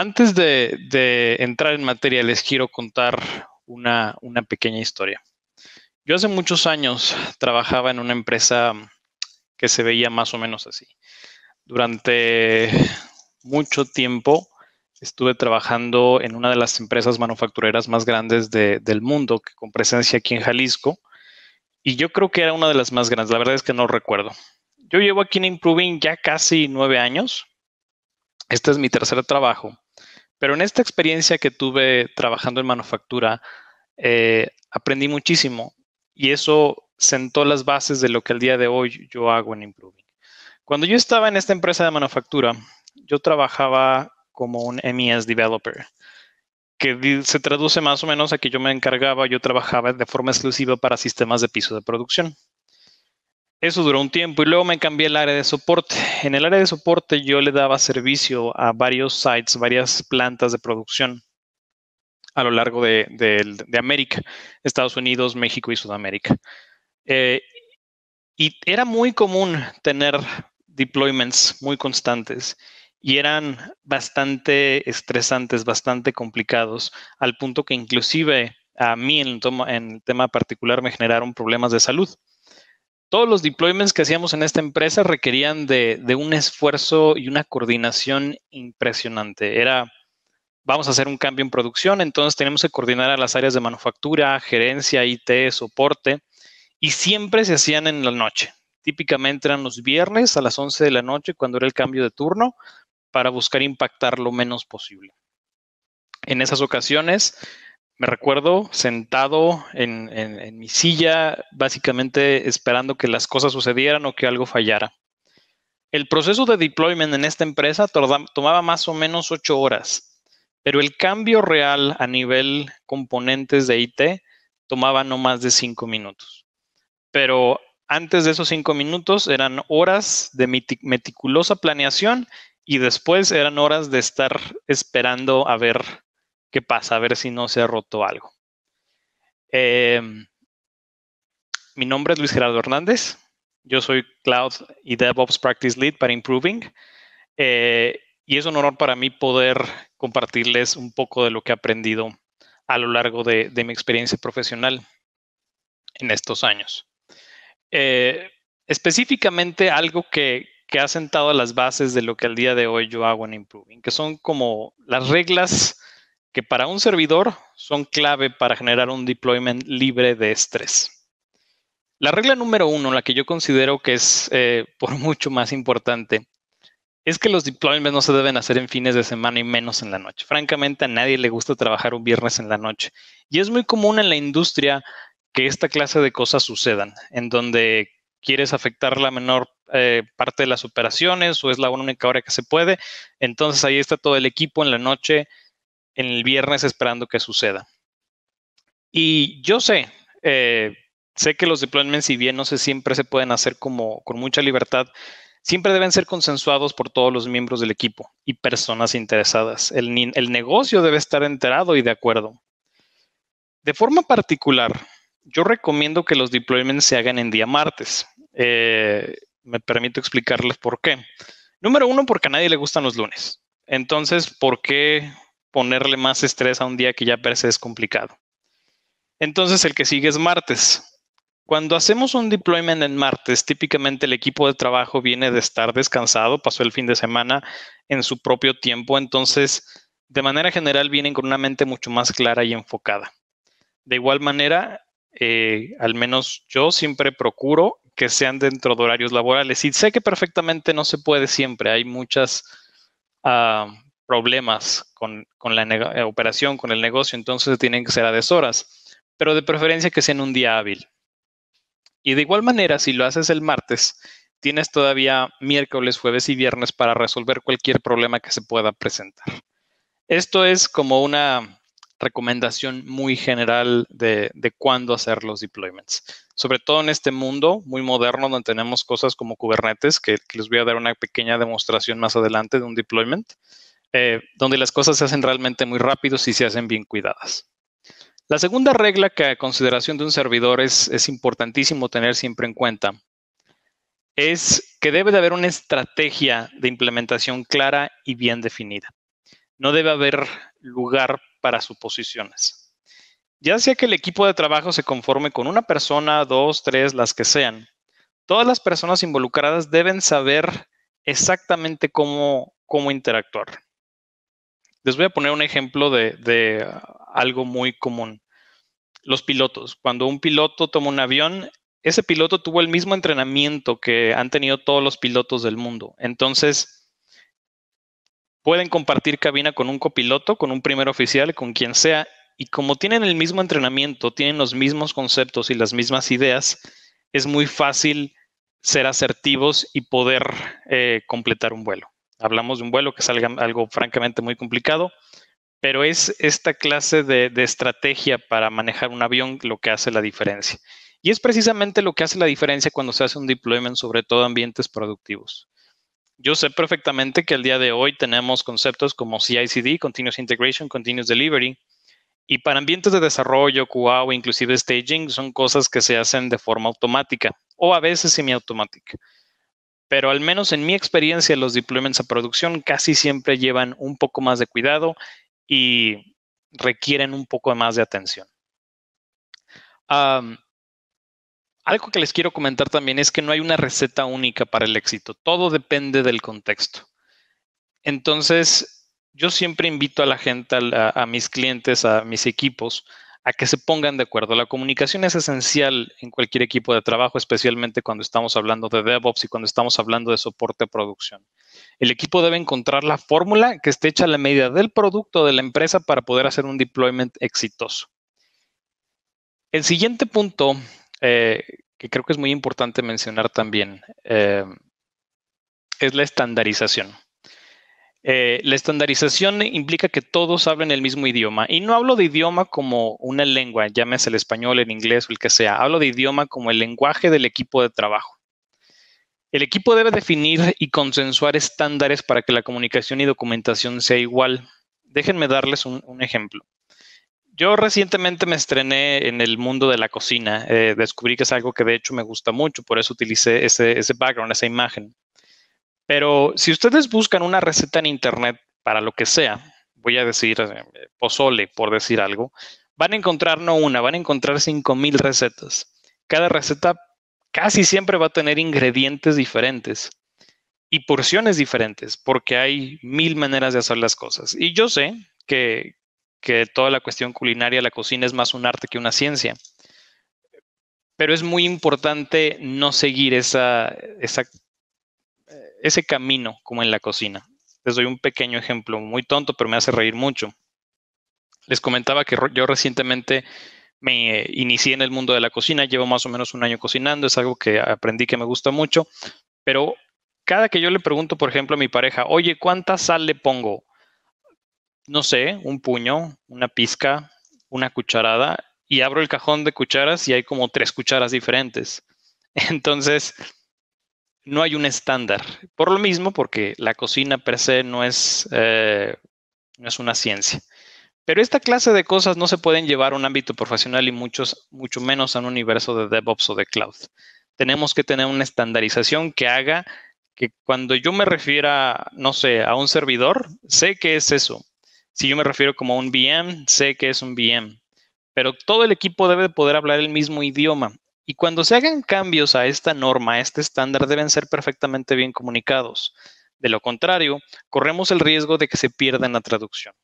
Antes de, entrar en materia, les quiero contar una, pequeña historia. Yo hace muchos años trabajaba en una empresa que se veía más o menos así. Durante mucho tiempo estuve trabajando en una de las empresas manufactureras más grandes del mundo, que con presencia aquí en Jalisco, y yo creo que era una de las más grandes, la verdad es que no recuerdo. Yo llevo aquí en Improving ya casi nueve años, este es mi tercer trabajo, pero en esta experiencia que tuve trabajando en manufactura, eh, aprendí muchísimo y eso sentó las bases de lo que al día de hoy yo hago en Improving. Cuando yo estaba en esta empresa de manufactura, yo trabajaba como un MES developer, que se traduce más o menos a que yo me encargaba, yo trabajaba de forma exclusiva para sistemas de piso de producción. Eso duró un tiempo y luego me cambié el área de soporte. En el área de soporte yo le daba servicio a varios sites, varias plantas de producción a lo largo de, América, Estados Unidos, México y Sudamérica. Eh, y era muy común tener deployments muy constantes y eran bastante estresantes, bastante complicados, al punto que inclusive a mí en el tema particular me generaron problemas de salud todos los deployments que hacíamos en esta empresa requerían de, un esfuerzo y una coordinación impresionante. Era, vamos a hacer un cambio en producción, entonces tenemos que coordinar a las áreas de manufactura, gerencia, IT, soporte, y siempre se hacían en la noche. Típicamente eran los viernes a las 11 de la noche cuando era el cambio de turno para buscar impactar lo menos posible. En esas ocasiones me recuerdo sentado en, mi silla, básicamente esperando que las cosas sucedieran o que algo fallara. El proceso de deployment en esta empresa tomaba más o menos ocho horas, pero el cambio real a nivel componentes de IT tomaba no más de cinco minutos. Pero antes de esos cinco minutos eran horas de meticulosa planeación y después eran horas de estar esperando a ver qué pasa, a ver si no se ha roto algo. Em, mi nombre es Luis Gerardo Hernández. Yo soy Cloud y DevOps Practice Lead para Improving. Eh, y es un honor para mí poder compartirles un poco de lo que he aprendido a lo largo de, mi experiencia profesional en estos años. Eh, específicamente algo que, que ha sentado las bases de lo que al día de hoy yo hago en Improving, que son como las reglas que para un servidor son clave para generar un deployment libre de estrés. La regla número uno, la que yo considero que es eh, por mucho más importante, es que los deployments no se deben hacer en fines de semana y menos en la noche. Francamente, a nadie le gusta trabajar un viernes en la noche. Y es muy común en la industria que esta clase de cosas sucedan, en donde quieres afectar la menor eh, parte de las operaciones o es la única hora que se puede. Entonces ahí está todo el equipo en la noche el viernes esperando que suceda. Y yo sé, eh, sé que los deployments, si bien no sé, siempre se pueden hacer como con mucha libertad, siempre deben ser consensuados por todos los miembros del equipo y personas interesadas. El, negocio debe estar enterado y de acuerdo. De forma particular, yo recomiendo que los deployments se hagan en día martes. Eh, me permito explicarles por qué. Número uno, porque a nadie le gustan los lunes. Entonces, ¿por qué ponerle más estrés a un día que ya parece es complicado. Entonces el que sigue es martes. Cuando hacemos un deployment en martes, típicamente el equipo de trabajo viene de estar descansado, pasó el fin de semana en su propio tiempo, entonces de manera general vienen con una mente mucho más clara y enfocada. De igual manera, eh, al menos yo siempre procuro que sean dentro de horarios laborales y sé que perfectamente no se puede siempre, hay muchas ah, problemas con, con la eh, operación, con el negocio, entonces tienen que ser a deshoras, pero de preferencia que sea en un día hábil. Y de igual manera, si lo haces el martes, tienes todavía miércoles, jueves y viernes para resolver cualquier problema que se pueda presentar. Esto es como una recomendación muy general de, de cuándo hacer los deployments. Sobre todo en este mundo muy moderno donde tenemos cosas como Kubernetes, que, que les voy a dar una pequeña demostración más adelante de un deployment. Eh, donde las cosas se hacen realmente muy rápido y se hacen bien cuidadas. La segunda regla que a consideración de un servidor es, es importantísimo tener siempre en cuenta es que debe de haber una estrategia de implementación clara y bien definida. No debe haber lugar para suposiciones. Ya sea que el equipo de trabajo se conforme con una persona, dos, tres, las que sean, todas las personas involucradas deben saber exactamente cómo, cómo interactuar. Les voy a poner un ejemplo de, uh, algo muy común. Los pilotos. Cuando un piloto toma un avión, ese piloto tuvo el mismo entrenamiento que han tenido todos los pilotos del mundo. Entonces, pueden compartir cabina con un copiloto, con un primer oficial, con quien sea, y como tienen el mismo entrenamiento, tienen los mismos conceptos y las mismas ideas, es muy fácil ser asertivos y poder eh, completar un vuelo. Hablamos de un vuelo que salga algo, francamente muy complicado, pero es esta clase de, estrategia para manejar un avión lo que hace la diferencia. Y es precisamente lo que hace la diferencia cuando se hace un deployment, sobre todo ambientes productivos. Yo sé perfectamente que el día de hoy tenemos conceptos como CICD, Continuous Integration, Continuous Delivery, y para ambientes de desarrollo, QA o inclusive staging, son cosas que se hacen de forma automática o a veces semiautomática pero al menos en mi experiencia los deployments a producción casi siempre llevan un poco más de cuidado y requieren un poco más de atención. algo que les quiero comentar también es que no hay una receta única para el éxito, todo depende del contexto. Entonces, yo siempre invito a la gente, a mis clientes, a mis equipos, a que se pongan de acuerdo. La comunicación es esencial en cualquier equipo de trabajo, especialmente cuando estamos hablando de DevOps y cuando estamos hablando de soporte a producción. El equipo debe encontrar la fórmula que esté hecha a la medida del producto de la empresa para poder hacer un deployment exitoso. El siguiente punto eh, que creo que es muy importante mencionar también eh, es la estandarización. Eh, la estandarización implica que todos hablen el mismo idioma. Y no hablo de idioma como una lengua, llámese el español, el inglés o el que sea. Hablo de idioma como el lenguaje del equipo de trabajo. El equipo debe definir y consensuar estándares para que la comunicación y documentación sea igual. Déjenme darles un, ejemplo. Yo recientemente me estrené en el mundo de la cocina. Eh, descubrí que es algo que de hecho me gusta mucho, por eso utilicé ese background, esa imagen. Pero si ustedes buscan una receta en internet para lo que sea, voy a decir eh, pozole por decir algo, van a encontrar no una, van a encontrar 5.000 recetas. Cada receta casi siempre va a tener ingredientes diferentes y porciones diferentes, porque hay mil maneras de hacer las cosas. Y yo sé que, que toda la cuestión culinaria, la cocina es más un arte que una ciencia, pero es muy importante no seguir esa, esa ese camino como en la cocina. Les doy un pequeño ejemplo muy tonto, pero me hace reír mucho. Les comentaba que yo recientemente me inicié en el mundo de la cocina, llevo más o menos un año cocinando, es algo que aprendí que me gusta mucho, pero cada que yo le pregunto, por ejemplo, a mi pareja, oye, ¿cuánta sal le pongo? No sé, un puño, una pizca, una cucharada, y abro el cajón de cucharas y hay como tres cucharas diferentes. Entonces, no hay un estándar. Por lo mismo, porque la cocina per se no es, eh, no es una ciencia. Pero esta clase de cosas no se pueden llevar a un ámbito profesional y muchos, mucho menos a un universo de DevOps o de cloud. Tenemos que tener una estandarización que haga que cuando yo me refiera, no sé, a un servidor, sé que es eso. Si yo me refiero como a un VM, sé que es un VM. Pero todo el equipo debe poder hablar el mismo idioma. Y cuando se hagan cambios a esta norma, a este estándar, deben ser perfectamente bien comunicados. De lo contrario, corremos el riesgo de que se pierda en la traducción.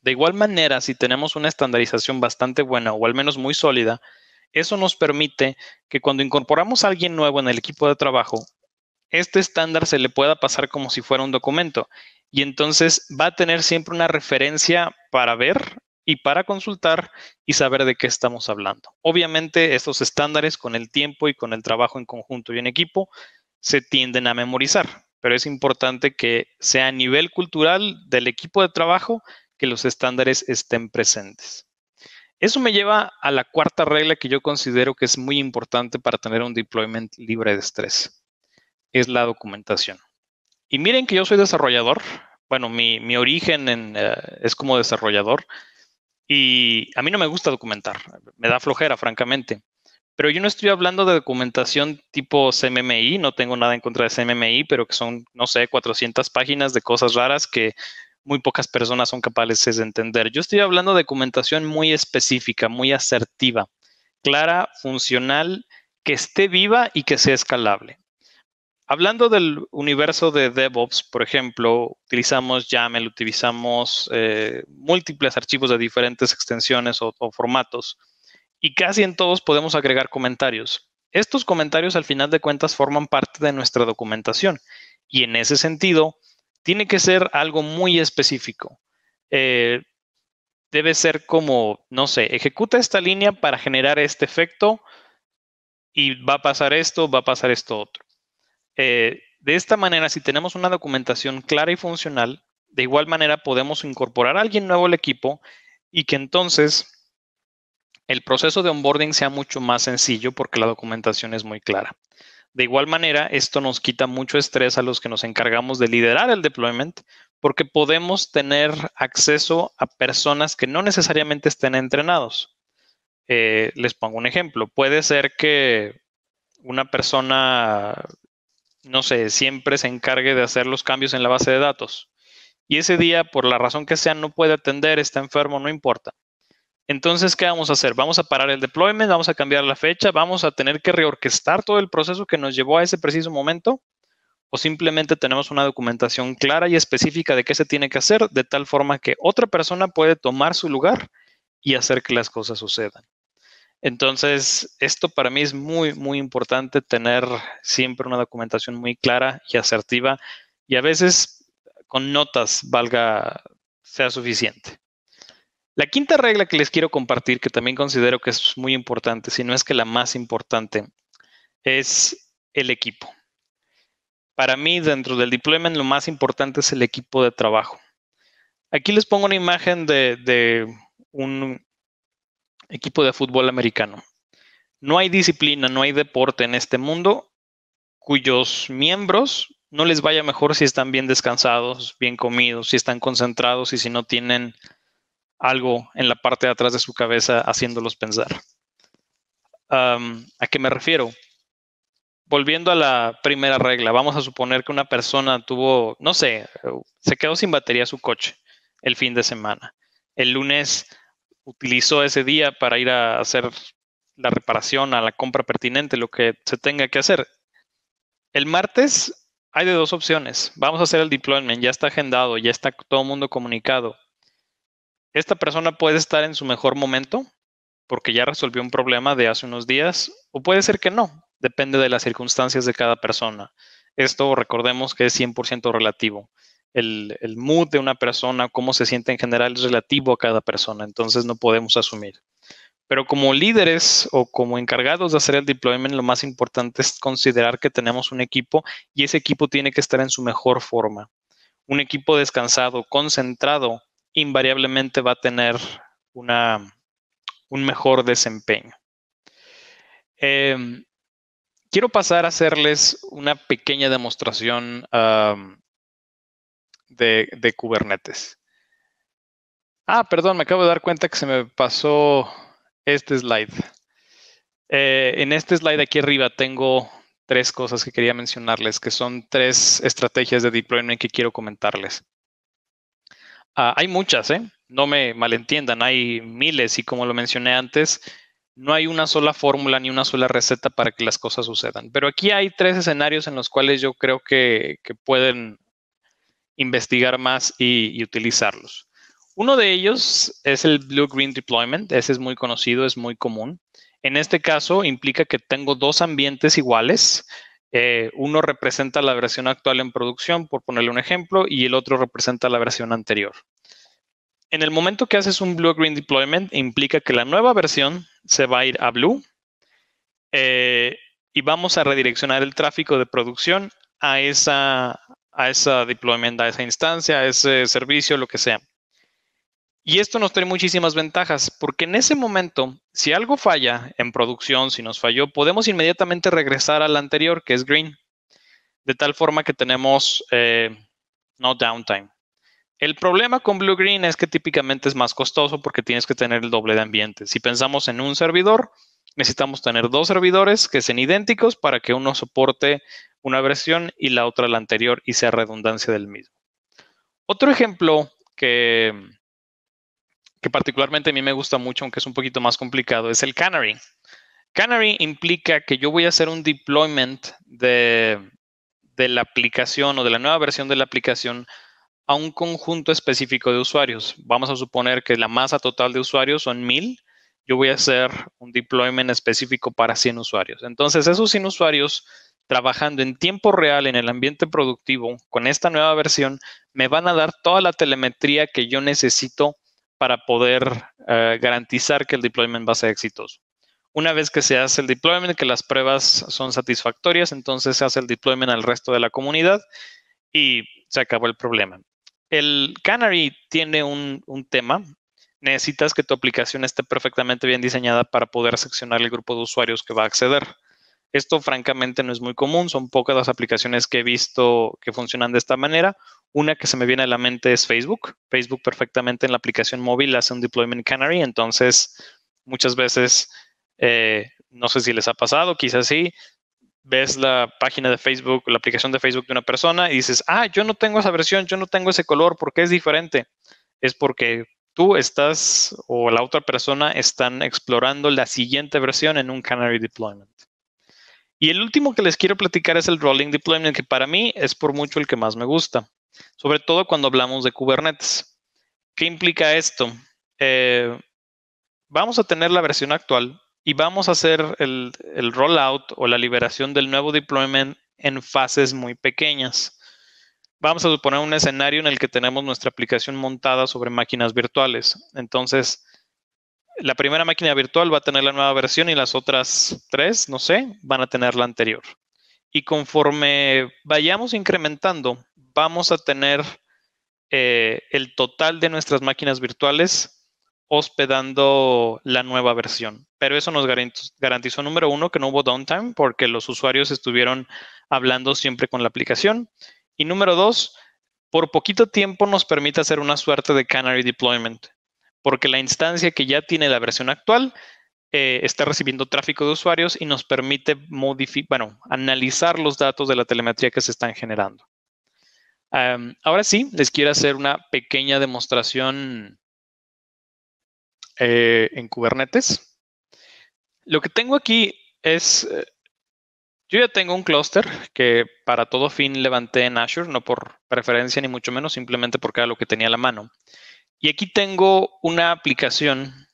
De igual manera, si tenemos una estandarización bastante buena o al menos muy sólida, eso nos permite que cuando incorporamos a alguien nuevo en el equipo de trabajo, este estándar se le pueda pasar como si fuera un documento y entonces va a tener siempre una referencia para ver y para consultar y saber de qué estamos hablando. Obviamente, estos estándares con el tiempo y con el trabajo en conjunto y en equipo se tienden a memorizar, pero es importante que sea a nivel cultural del equipo de trabajo que los estándares estén presentes. Eso me lleva a la cuarta regla que yo considero que es muy importante para tener un deployment libre de estrés. Es la documentación. Y miren que yo soy desarrollador. Bueno, mi, mi origen eh, es como desarrollador, y a mí no me gusta documentar, me da flojera, francamente. Pero yo no estoy hablando de documentación tipo CMMI, no tengo nada en contra de CMMI, pero que son, no sé, 400 páginas de cosas raras que muy pocas personas son capaces de entender. Yo estoy hablando de documentación muy específica, muy asertiva, clara, funcional, que esté viva y que sea escalable hablando del universo de DevOps, por ejemplo, utilizamos YAML, utilizamos eh, múltiples archivos de diferentes extensiones o, formatos y casi en todos podemos agregar comentarios. Estos comentarios al final de cuentas forman parte de nuestra documentación y en ese sentido tiene que ser algo muy específico. Eh, debe ser como, no sé, ejecuta esta línea para generar este efecto y va a pasar esto, va a pasar esto otro. Eh, de esta manera, si tenemos una documentación clara y funcional, de igual manera podemos incorporar a alguien nuevo al equipo y que entonces el proceso de onboarding sea mucho más sencillo porque la documentación es muy clara. De igual manera, esto nos quita mucho estrés a los que nos encargamos de liderar el deployment porque podemos tener acceso a personas que no necesariamente estén entrenados. Eh, les pongo un ejemplo. Puede ser que una persona no sé, siempre se encargue de hacer los cambios en la base de datos. Y ese día, por la razón que sea, no puede atender, está enfermo, no importa. Entonces, ¿qué vamos a hacer? Vamos a parar el deployment, vamos a cambiar la fecha, vamos a tener que reorquestar todo el proceso que nos llevó a ese preciso momento, o simplemente tenemos una documentación clara y específica de qué se tiene que hacer, de tal forma que otra persona puede tomar su lugar y hacer que las cosas sucedan. Entonces, esto para mí es muy, muy importante tener siempre una documentación muy clara y asertiva y a veces con notas valga, sea suficiente. La quinta regla que les quiero compartir, que también considero que es muy importante, si no es que la más importante, es el equipo. Para mí, dentro del deployment, lo más importante es el equipo de trabajo. Aquí les pongo una imagen de, de un, equipo de fútbol americano. No hay disciplina, no hay deporte en este mundo cuyos miembros no les vaya mejor si están bien descansados, bien comidos, si están concentrados y si no tienen algo en la parte de atrás de su cabeza haciéndolos pensar. ¿A qué me refiero? Volviendo a la primera regla, vamos a suponer que una persona tuvo, no sé, se quedó sin batería su coche el fin de semana. El lunes utilizó ese día para ir a hacer la reparación, a la compra pertinente, lo que se tenga que hacer. El martes hay de dos opciones. Vamos a hacer el deployment, ya está agendado, ya está todo el mundo comunicado. Esta persona puede estar en su mejor momento porque ya resolvió un problema de hace unos días o puede ser que no, depende de las circunstancias de cada persona. Esto recordemos que es 100% relativo el, mood de una persona, cómo se siente en general es relativo a cada persona, entonces no podemos asumir. Pero como líderes o como encargados de hacer el deployment, lo más importante es considerar que tenemos un equipo y ese equipo tiene que estar en su mejor forma. Un equipo descansado, concentrado, invariablemente va a tener una, un mejor desempeño. Em, quiero pasar a hacerles una pequeña demostración de, Kubernetes. Ah, perdón, me acabo de dar cuenta que se me pasó este slide. Eh, en este slide aquí arriba tengo tres cosas que quería mencionarles, que son tres estrategias de deployment que quiero comentarles. Ah, hay muchas, ¿eh? no me malentiendan, hay miles y como lo mencioné antes, no hay una sola fórmula ni una sola receta para que las cosas sucedan. Pero aquí hay tres escenarios en los cuales yo creo que pueden investigar más y, utilizarlos. Uno de ellos es el Blue-Green Deployment, ese es muy conocido, es muy común. En este caso implica que tengo dos ambientes iguales. Eh, uno representa la versión actual en producción, por ponerle un ejemplo, y el otro representa la versión anterior. En el momento que haces un Blue-Green Deployment, implica que la nueva versión se va a ir a Blue eh, y vamos a redireccionar el tráfico de producción a esa, a esa deployment, a esa instancia, a ese servicio, lo que sea. Y esto nos trae muchísimas ventajas, porque en ese momento, si algo falla en producción, si nos falló, podemos inmediatamente regresar al anterior, que es green, de tal forma que tenemos eh, no downtime. El problema con Blue Green es que típicamente es más costoso porque tienes que tener el doble de ambiente. Si pensamos en un servidor, necesitamos tener dos servidores que sean idénticos para que uno soporte una versión y la otra la anterior y sea redundancia del mismo. Otro ejemplo que, que particularmente a mí me gusta mucho, aunque es un poquito más complicado, es el canary. Canary implica que yo voy a hacer un deployment de, de la aplicación o de la nueva versión de la aplicación a un conjunto específico de usuarios. Vamos a suponer que la masa total de usuarios son mil yo voy a hacer un deployment específico para 100 usuarios. Entonces, esos 100 usuarios trabajando en tiempo real en el ambiente productivo con esta nueva versión, me van a dar toda la telemetría que yo necesito para poder eh, garantizar que el deployment va a ser exitoso. Una vez que se hace el deployment, que las pruebas son satisfactorias, entonces se hace el deployment al resto de la comunidad y se acabó el problema. El Canary tiene un, un tema necesitas que tu aplicación esté perfectamente bien diseñada para poder seccionar el grupo de usuarios que va a acceder. Esto francamente no es muy común, son pocas las aplicaciones que he visto que funcionan de esta manera. Una que se me viene a la mente es Facebook. Facebook perfectamente en la aplicación móvil hace un deployment canary, entonces muchas veces, eh, no sé si les ha pasado, quizás sí, ves la página de Facebook, la aplicación de Facebook de una persona y dices, ah, yo no tengo esa versión, yo no tengo ese color, ¿por qué es diferente? Es porque tú estás o la otra persona están explorando la siguiente versión en un Canary Deployment. Y el último que les quiero platicar es el Rolling Deployment, que para mí es por mucho el que más me gusta, sobre todo cuando hablamos de Kubernetes. ¿Qué implica esto? Eh, vamos a tener la versión actual y vamos a hacer el rollout o la liberación del nuevo deployment en fases muy pequeñas vamos a suponer un escenario en el que tenemos nuestra aplicación montada sobre máquinas virtuales. Entonces, la primera máquina virtual va a tener la nueva versión y las otras tres, no sé, van a tener la anterior. Y conforme vayamos incrementando, vamos a tener eh, el total de nuestras máquinas virtuales hospedando la nueva versión. Pero eso nos garantizó, número uno, que no hubo downtime porque los usuarios estuvieron hablando siempre con la aplicación. Y número dos, por poquito tiempo nos permite hacer una suerte de canary deployment, porque la instancia que ya tiene la versión actual eh, está recibiendo tráfico de usuarios y nos permite bueno, analizar los datos de la telemetría que se están generando. ahora sí, les quiero hacer una pequeña demostración eh, en Kubernetes. Lo que tengo aquí es eh, yo ya tengo un clúster que para todo fin levanté en Azure, no por preferencia ni mucho menos, simplemente porque era lo que tenía a la mano. Y aquí tengo una aplicación.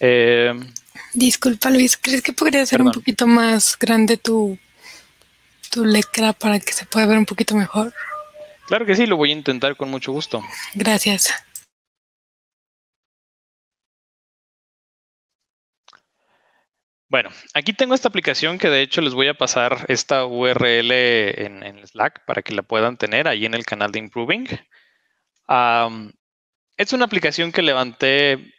Eh, Disculpa Luis, ¿crees que podría ser un poquito más grande tu, tu letra para que se pueda ver un poquito mejor? Claro que sí, lo voy a intentar con mucho gusto. Gracias. Bueno, aquí tengo esta aplicación que de hecho les voy a pasar esta URL en, Slack para que la puedan tener ahí en el canal de Improving. es una aplicación que levanté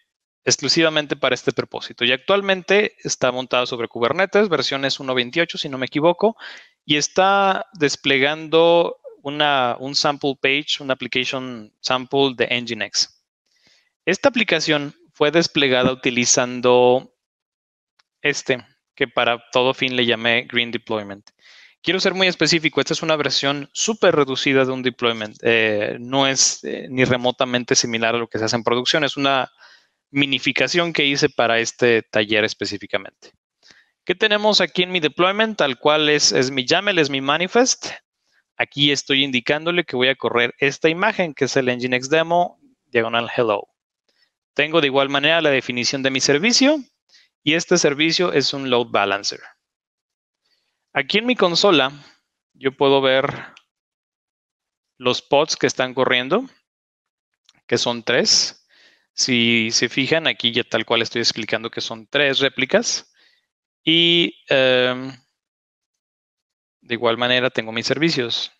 exclusivamente para este propósito y actualmente está montada sobre Kubernetes, versiones 1.28 si no me equivoco, y está desplegando una, un sample page, una application sample de Nginx. Esta aplicación fue desplegada utilizando este, que para todo fin le llamé Green Deployment. Quiero ser muy específico, esta es una versión súper reducida de un deployment. Eh, no es eh, ni remotamente similar a lo que se hace en producción, es una minificación que hice para este taller específicamente. ¿Qué tenemos aquí en mi deployment? Tal cual es, es mi YAML, es mi manifest. Aquí estoy indicándole que voy a correr esta imagen, que es el Nginx demo, diagonal hello. Tengo de igual manera la definición de mi servicio, y este servicio es un load balancer. Aquí en mi consola, yo puedo ver los pods que están corriendo, que son tres. Si se fijan, aquí ya tal cual estoy explicando que son tres réplicas. Y em, de igual manera tengo mis servicios.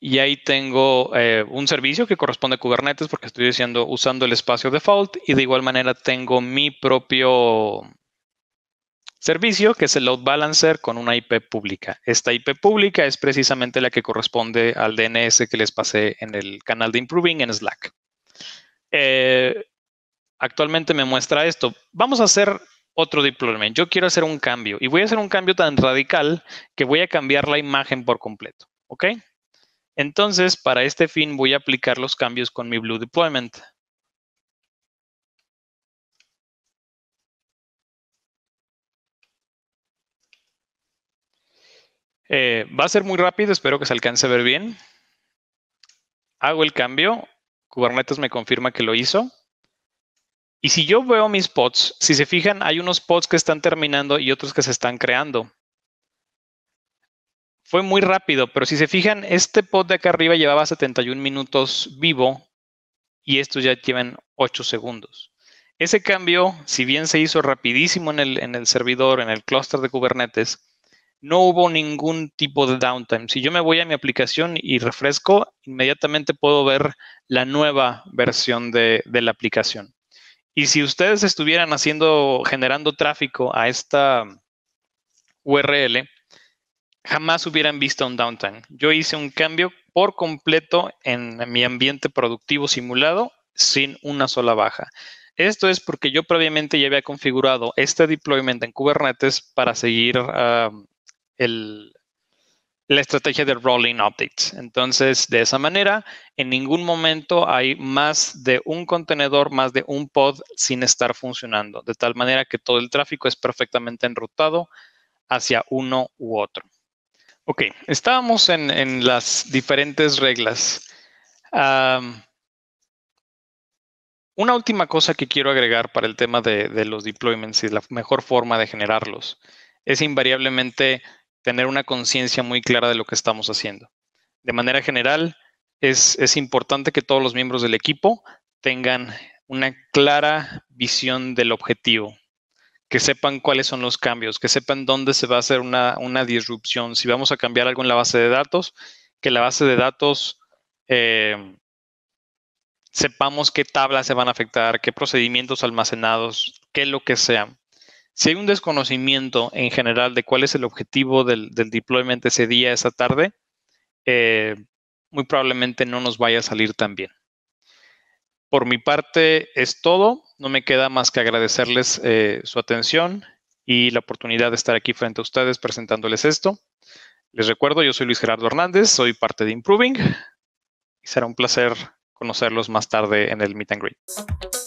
y ahí tengo eh, un servicio que corresponde a Kubernetes porque estoy diciendo, usando el espacio default y de igual manera tengo mi propio servicio que es el load balancer con una IP pública. Esta IP pública es precisamente la que corresponde al DNS que les pasé en el canal de Improving en Slack. Eh, actualmente me muestra esto. Vamos a hacer otro deployment. Yo quiero hacer un cambio y voy a hacer un cambio tan radical que voy a cambiar la imagen por completo. ¿Ok? Entonces, para este fin voy a aplicar los cambios con mi Blue Deployment. Eh, va a ser muy rápido, espero que se alcance a ver bien. Hago el cambio, Kubernetes me confirma que lo hizo. Y si yo veo mis pods, si se fijan, hay unos pods que están terminando y otros que se están creando fue muy rápido, pero si se fijan, este pod de acá arriba llevaba 71 minutos vivo y estos ya llevan 8 segundos. Ese cambio, si bien se hizo rapidísimo en el, servidor, en el clúster de Kubernetes, no hubo ningún tipo de downtime. Si yo me voy a mi aplicación y refresco, inmediatamente puedo ver la nueva versión de, la aplicación. Y si ustedes estuvieran haciendo, generando tráfico a esta URL, jamás hubieran visto un downtime. Yo hice un cambio por completo en mi ambiente productivo simulado sin una sola baja. Esto es porque yo previamente ya había configurado este deployment en Kubernetes para seguir um, la estrategia de rolling updates. Entonces, de esa manera, en ningún momento hay más de un contenedor, más de un pod sin estar funcionando, de tal manera que todo el tráfico es perfectamente enrutado hacia uno u otro. Ok, estábamos en, las diferentes reglas. una última cosa que quiero agregar para el tema de, los deployments y la mejor forma de generarlos es invariablemente tener una conciencia muy clara de lo que estamos haciendo. De manera general, es importante que todos los miembros del equipo tengan una clara visión del objetivo, que sepan cuáles son los cambios, que sepan dónde se va a hacer una, disrupción. Si vamos a cambiar algo en la base de datos, que la base de datos eh, sepamos qué tablas se van a afectar, qué procedimientos almacenados, qué lo que sea. Si hay un desconocimiento en general de cuál es el objetivo del, del deployment ese día, esa tarde, eh, muy probablemente no nos vaya a salir tan bien. Por mi parte es todo. No me queda más que agradecerles eh, su atención y la oportunidad de estar aquí frente a ustedes presentándoles esto. Les recuerdo, yo soy Luis Gerardo Hernández, soy parte de Improving y será un placer conocerlos más tarde en el Meet and Greet.